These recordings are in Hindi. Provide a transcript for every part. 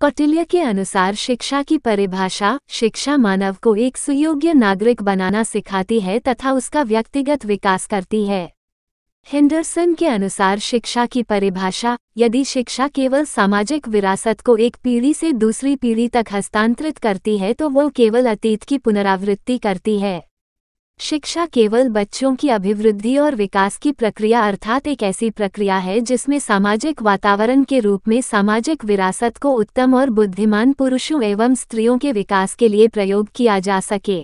कौटिल्य के अनुसार शिक्षा की परिभाषा शिक्षा मानव को एक सुयोग्य नागरिक बनाना सिखाती है तथा उसका व्यक्तिगत विकास करती है हिंडरसन के अनुसार शिक्षा की परिभाषा यदि शिक्षा केवल सामाजिक विरासत को एक पीढ़ी से दूसरी पीढ़ी तक हस्तांतरित करती है तो वो केवल अतीत की पुनरावृत्ति करती है शिक्षा केवल बच्चों की अभिवृद्धि और विकास की प्रक्रिया अर्थात एक ऐसी प्रक्रिया है जिसमें सामाजिक वातावरण के रूप में सामाजिक विरासत को उत्तम और बुद्धिमान पुरुषों एवं स्त्रियों के विकास के लिए प्रयोग किया जा सके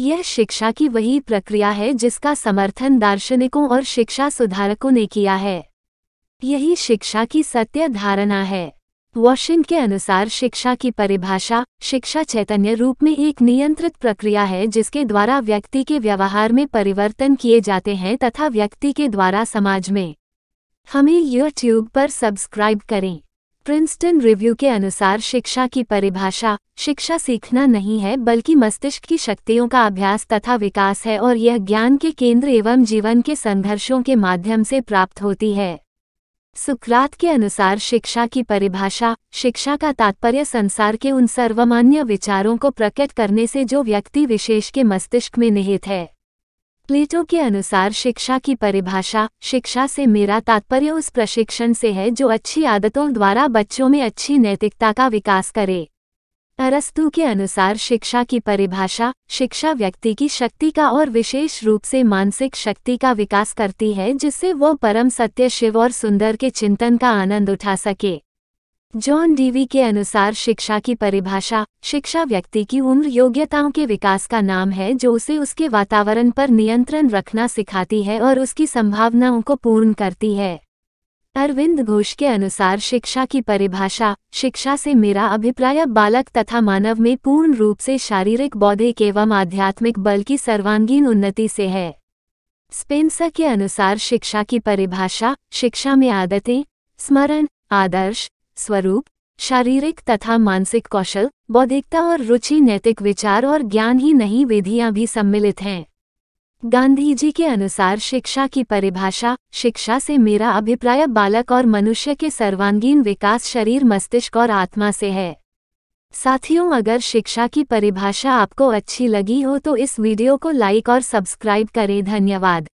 यह शिक्षा की वही प्रक्रिया है जिसका समर्थन दार्शनिकों और शिक्षा सुधारकों ने किया है यही शिक्षा की सत्य धारणा है वॉशिंग के अनुसार शिक्षा की परिभाषा शिक्षा चैतन्य रूप में एक नियंत्रित प्रक्रिया है जिसके द्वारा व्यक्ति के व्यवहार में परिवर्तन किए जाते हैं तथा व्यक्ति के द्वारा समाज में हमें यूट्यूब पर सब्सक्राइब करें प्रिंसटन रिव्यू के अनुसार शिक्षा की परिभाषा शिक्षा सीखना नहीं है बल्कि मस्तिष्क की शक्तियों का अभ्यास तथा विकास है और यह ज्ञान के केंद्र एवं जीवन के संघर्षों के माध्यम से प्राप्त होती है सुक्रात के अनुसार शिक्षा की परिभाषा शिक्षा का तात्पर्य संसार के उन सर्वमान्य विचारों को प्रकट करने से जो व्यक्ति विशेष के मस्तिष्क में निहित है प्लेटो के अनुसार शिक्षा की परिभाषा शिक्षा से मेरा तात्पर्य उस प्रशिक्षण से है जो अच्छी आदतों द्वारा बच्चों में अच्छी नैतिकता का विकास करे अरस्तु के अनुसार शिक्षा की परिभाषा शिक्षा व्यक्ति की शक्ति का और विशेष रूप से मानसिक शक्ति का विकास करती है जिससे वो परम सत्य शिव और सुंदर के चिंतन का आनंद उठा सके जॉन डीवी के अनुसार शिक्षा की परिभाषा शिक्षा व्यक्ति की उम्र योग्यताओं के विकास का नाम है जो उसे उसके वातावरण पर नियंत्रण रखना सिखाती है और उसकी संभावनाओं को पूर्ण करती है अरविंद घोष के अनुसार शिक्षा की परिभाषा शिक्षा से मेरा अभिप्राय बालक तथा मानव में पूर्ण रूप से शारीरिक बौद्धिक एवं आध्यात्मिक बल की सर्वांगीण उन्नति से है स्पेंसर के अनुसार शिक्षा की परिभाषा शिक्षा में आदतें स्मरण आदर्श स्वरूप शारीरिक तथा मानसिक कौशल बौद्धिकता और रुचि नैतिक विचार और ज्ञान ही नहीं विधियां भी सम्मिलित हैं गांधी जी के अनुसार शिक्षा की परिभाषा शिक्षा से मेरा अभिप्राय बालक और मनुष्य के सर्वांगीण विकास शरीर मस्तिष्क और आत्मा से है साथियों अगर शिक्षा की परिभाषा आपको अच्छी लगी हो तो इस वीडियो को लाइक और सब्सक्राइब करें धन्यवाद